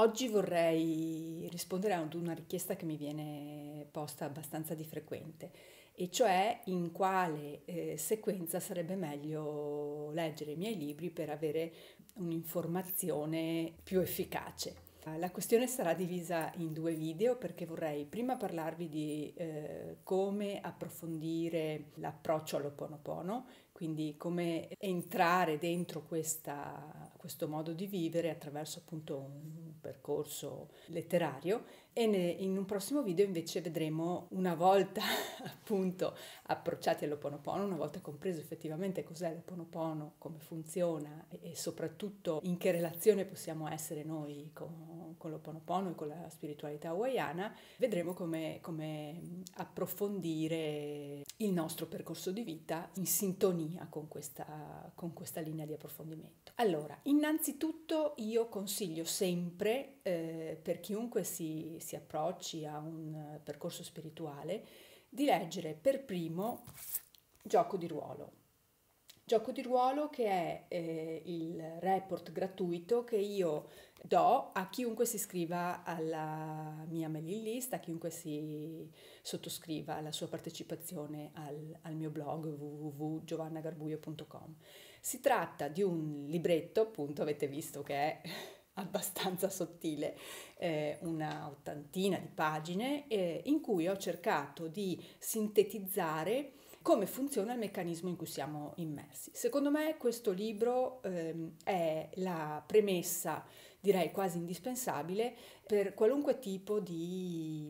Oggi vorrei rispondere ad una richiesta che mi viene posta abbastanza di frequente, e cioè in quale eh, sequenza sarebbe meglio leggere i miei libri per avere un'informazione più efficace. La questione sarà divisa in due video perché vorrei prima parlarvi di eh, come approfondire l'approccio all'Oponopono, quindi come entrare dentro questa, questo modo di vivere attraverso appunto un percorso letterario e ne, in un prossimo video invece vedremo una volta appunto approcciati all'Oponopono, una volta compreso effettivamente cos'è l'Oponopono, come funziona e, e soprattutto in che relazione possiamo essere noi con con lo Ponopono e con la spiritualità hawaiana, vedremo come, come approfondire il nostro percorso di vita in sintonia con questa, con questa linea di approfondimento. Allora, innanzitutto io consiglio sempre eh, per chiunque si, si approcci a un percorso spirituale di leggere per primo Gioco di ruolo Gioco di ruolo che è eh, il report gratuito che io do a chiunque si iscriva alla mia mailing list, a chiunque si sottoscriva alla sua partecipazione al, al mio blog www.giovannagarbuio.com. Si tratta di un libretto, appunto avete visto che è abbastanza sottile, eh, una ottantina di pagine, eh, in cui ho cercato di sintetizzare come funziona il meccanismo in cui siamo immersi. Secondo me questo libro ehm, è la premessa, direi quasi indispensabile, per qualunque tipo di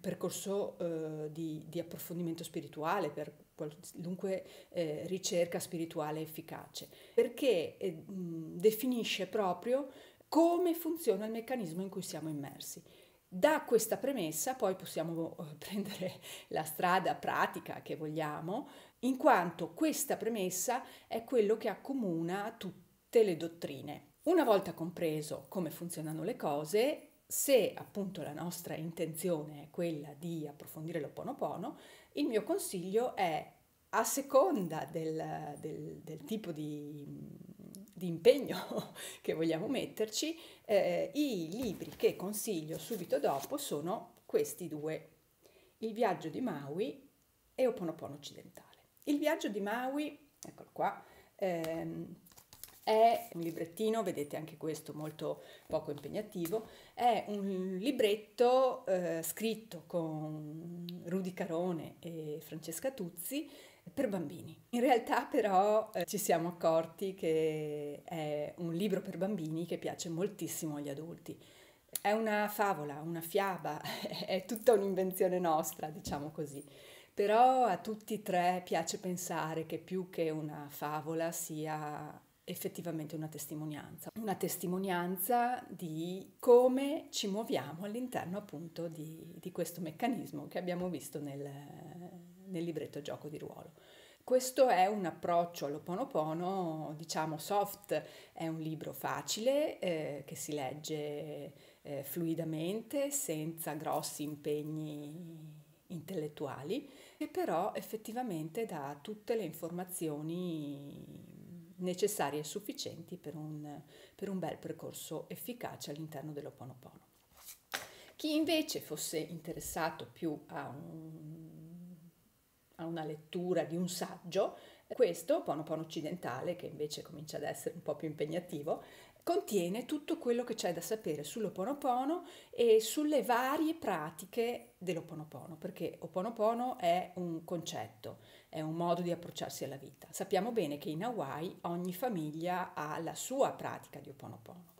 percorso eh, di, di, approfondimento spirituale, per qualunque eh, ricerca spirituale efficace, perché eh, definisce proprio come funziona il meccanismo in cui siamo immersi. Da questa premessa poi possiamo eh, prendere la strada pratica che vogliamo, in quanto questa premessa è quello che accomuna tutte le dottrine. Una volta compreso come funzionano le cose, se appunto la nostra intenzione è quella di approfondire l'Oponopono, il mio consiglio è a seconda del, del, del tipo di di impegno che vogliamo metterci, eh, i libri che consiglio subito dopo sono questi due, Il viaggio di Maui e Oponopono occidentale. Il viaggio di Maui, eccolo qua, ehm, è un librettino, vedete anche questo molto poco impegnativo, è un libretto eh, scritto con Rudy Carone e Francesca Tuzzi per bambini. In realtà però eh, ci siamo accorti che è un libro per bambini che piace moltissimo agli adulti. È una favola, una fiaba, è tutta un'invenzione nostra, diciamo così. Però a tutti e tre piace pensare che più che una favola sia effettivamente una testimonianza, una testimonianza di come ci muoviamo all'interno appunto di, di questo meccanismo che abbiamo visto nel, nel libretto Gioco di ruolo. Questo è un approccio all'Oponopono, diciamo soft, è un libro facile eh, che si legge eh, fluidamente, senza grossi impegni intellettuali, e però effettivamente dà tutte le informazioni necessarie e sufficienti per un, per un bel percorso efficace all'interno dell'Oponopono. Chi invece fosse interessato più a un a una lettura di un saggio, questo, Pono Pono Occidentale, che invece comincia ad essere un po' più impegnativo, contiene tutto quello che c'è da sapere sull'Oponopono e sulle varie pratiche dell'Oponopono, perché Oponopono è un concetto, è un modo di approcciarsi alla vita. Sappiamo bene che in Hawaii ogni famiglia ha la sua pratica di Oponopono.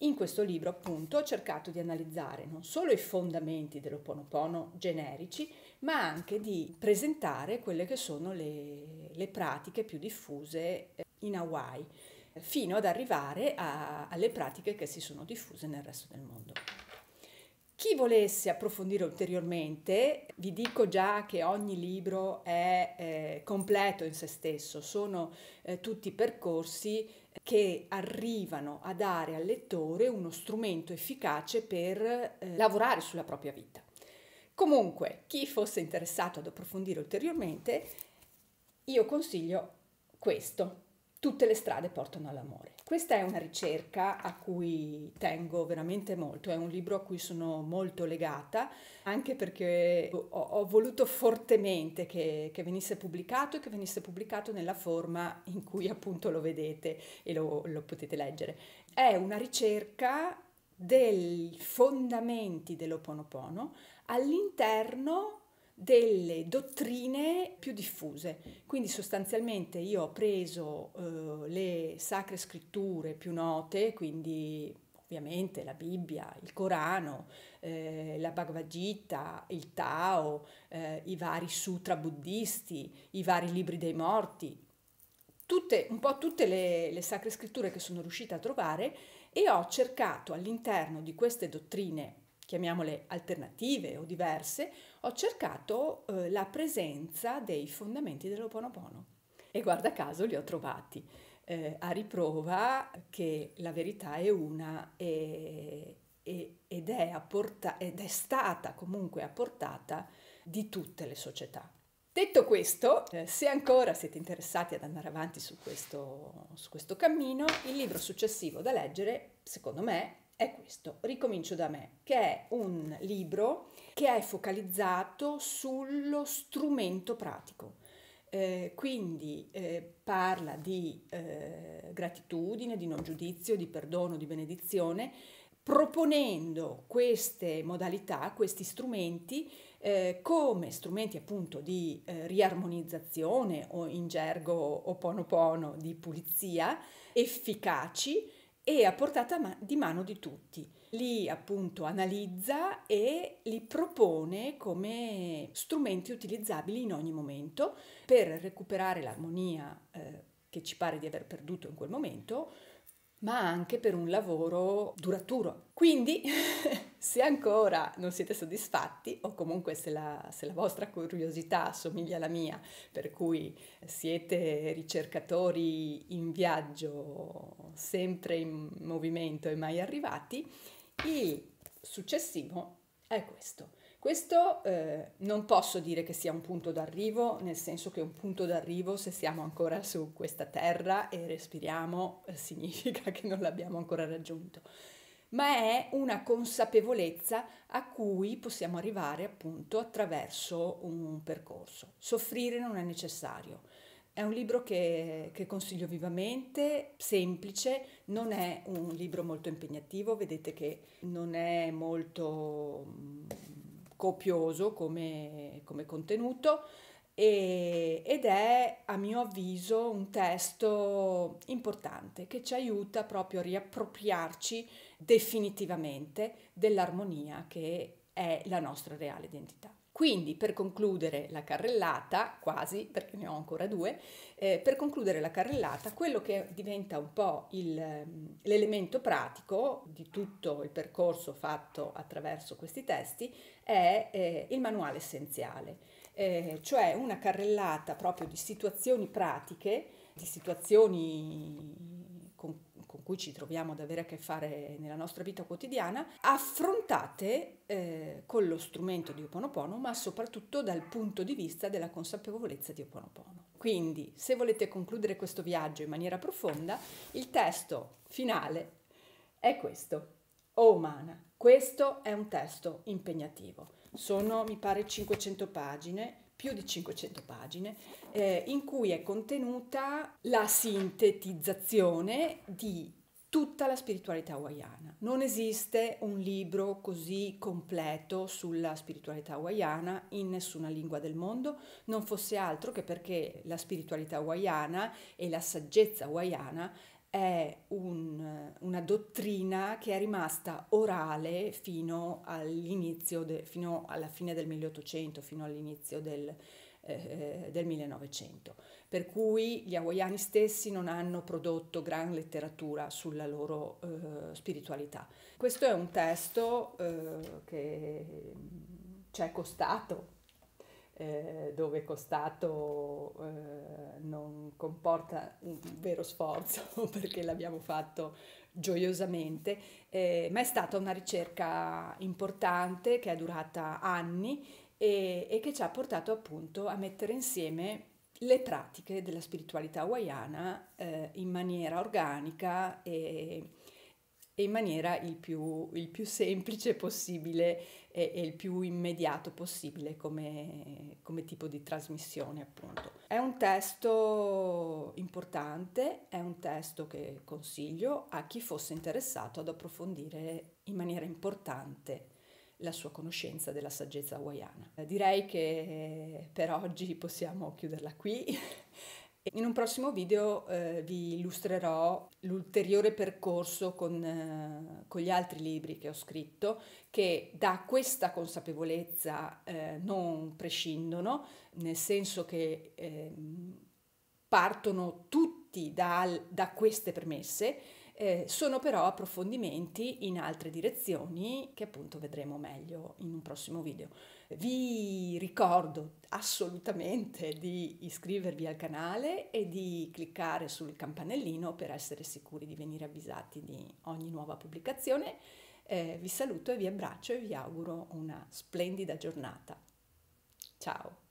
In questo libro, appunto, ho cercato di analizzare non solo i fondamenti dell'Oponopono generici, ma anche di presentare quelle che sono le, le pratiche più diffuse eh, in Hawaii, fino ad arrivare a, alle pratiche che si sono diffuse nel resto del mondo. Chi volesse approfondire ulteriormente, vi dico già che ogni libro è eh, completo in se stesso, sono eh, tutti percorsi che arrivano a dare al lettore uno strumento efficace per eh, lavorare sulla propria vita. Comunque, chi fosse interessato ad approfondire ulteriormente, io consiglio questo, tutte le strade portano all'amore. Questa è una ricerca a cui tengo veramente molto, è un libro a cui sono molto legata, anche perché ho, ho voluto fortemente che, che, venisse pubblicato e che venisse pubblicato nella forma in cui appunto lo vedete e lo, lo potete leggere. È una ricerca dei fondamenti dell'Oponopono all'interno delle dottrine più diffuse. Quindi sostanzialmente io ho preso eh, le sacre scritture più note, quindi ovviamente la Bibbia, il Corano, eh, la Bhagavad Gita, il Tao, eh, i vari sutra buddisti, i vari libri dei morti, tutte, un po' tutte le, le sacre scritture che sono riuscita a trovare e ho cercato all'interno di queste dottrine chiamiamole alternative o diverse, ho cercato eh, la presenza dei fondamenti dell'Oponopono e guarda caso li ho trovati. Eh, a riprova che la verità è una e, e, ed, è apporta, ed è stata comunque apportata di tutte le società. Detto questo, eh, se ancora siete interessati ad andare avanti su questo, su questo cammino, il libro successivo da leggere, secondo me, è questo, Ricomincio da me, che è un libro che è focalizzato sullo strumento pratico. Eh, quindi eh, parla di eh, gratitudine, di non giudizio, di perdono, di benedizione, proponendo queste modalità, questi strumenti eh, come strumenti appunto di eh, riarmonizzazione o in gergo oponopono di pulizia efficaci e a portata di mano di tutti. Li appunto analizza e li propone come strumenti utilizzabili in ogni momento per recuperare l'armonia eh, che ci pare di aver perduto in quel momento ma anche per un lavoro duraturo. Quindi, se ancora non siete soddisfatti o comunque se la, se la, vostra curiosità assomiglia alla mia, per cui siete ricercatori in viaggio, sempre in movimento e mai arrivati, il successivo è questo questo eh, non posso dire che sia un punto d'arrivo, nel senso che un punto d'arrivo se siamo ancora su questa terra e respiriamo eh, significa che non l'abbiamo ancora raggiunto, ma è una consapevolezza a cui possiamo arrivare appunto attraverso un percorso. Soffrire non è necessario. È un libro che, che, consiglio vivamente, semplice, non è un libro molto impegnativo, vedete che non è molto mm, copioso come, come contenuto e, ed è a mio avviso un testo importante che ci aiuta proprio a riappropriarci definitivamente dell'armonia che è la nostra reale identità. Quindi per concludere la carrellata, quasi perché ne ho ancora due, eh, per concludere la carrellata quello che diventa un po' ehm, l'elemento pratico di tutto il percorso fatto attraverso questi testi è eh, il manuale essenziale, eh, cioè una carrellata proprio di situazioni pratiche, di situazioni cui ci troviamo ad avere a che fare nella nostra vita quotidiana, affrontate eh, con lo strumento di Ho Oponopono, ma soprattutto dal punto di vista della consapevolezza di Ho Oponopono. Quindi, se volete concludere questo viaggio in maniera profonda, il testo finale è questo. O umana, questo è un testo impegnativo. Sono, mi pare, 500 pagine, più di 500 pagine, eh, in cui è contenuta la sintetizzazione di tutta la spiritualità hawaiana. Non esiste un libro così completo sulla spiritualità hawaiana in nessuna lingua del mondo, non fosse altro che perché la spiritualità hawaiana e la saggezza hawaiana è un, una dottrina che è rimasta orale fino, de, fino alla fine del 1800, fino all'inizio del, eh, eh del 1900 per cui gli hawaiani stessi non hanno prodotto gran letteratura sulla loro eh, spiritualità. Questo è un testo eh, che ci è costato, eh, dove costato eh, non comporta un vero sforzo perché l'abbiamo fatto gioiosamente, eh, ma è stata una ricerca importante che è durata anni e, e che ci ha portato appunto a mettere insieme le pratiche della spiritualità hawaiana eh, in maniera organica e, e in maniera il più, il più semplice possibile e, e, il più immediato possibile come, come tipo di trasmissione appunto. È un testo importante, è un testo che consiglio a chi fosse interessato ad approfondire in maniera importante la sua conoscenza della saggezza hawaiana. Eh, direi che eh, per oggi possiamo chiuderla qui. In un prossimo video eh, vi illustrerò l'ulteriore percorso con, eh, con, gli altri libri che ho scritto che da questa consapevolezza eh, non prescindono, nel senso che ehm, partono tutti da, da queste premesse eh, sono però approfondimenti in altre direzioni che appunto vedremo meglio in un prossimo video. Vi ricordo assolutamente di iscrivervi al canale e di cliccare sul campanellino per essere sicuri di venire avvisati di ogni nuova pubblicazione. Eh, vi saluto e vi abbraccio e vi auguro una splendida giornata. Ciao!